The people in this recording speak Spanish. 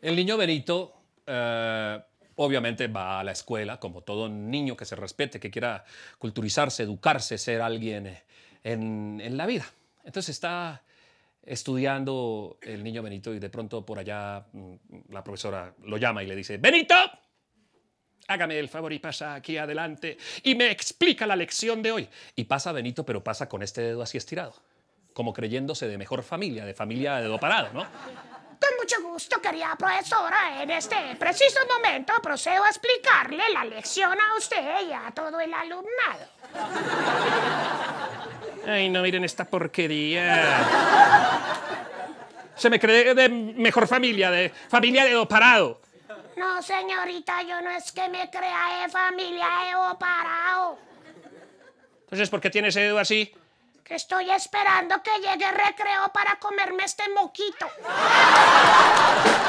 El niño Benito eh, obviamente va a la escuela, como todo niño que se respete, que quiera culturizarse, educarse, ser alguien eh, en, la vida. Entonces está estudiando el niño Benito y de pronto por allá mm, la profesora lo llama y le dice, Benito, hágame el favor y pasa aquí adelante y me explica la lección de hoy. Y pasa Benito, pero pasa con este dedo así estirado, como creyéndose de mejor familia, de familia de dedo parado, ¿no? gusto, querida profesora. En este preciso momento procedo a explicarle la lección a usted y a todo el alumnado. Ay, no miren esta porquería. Se me cree de mejor familia, de familia de parado. No, señorita, yo no es que me crea de familia de parado. Entonces, ¿por qué tiene ese así? estoy esperando que llegue recreo para comerme este moquito.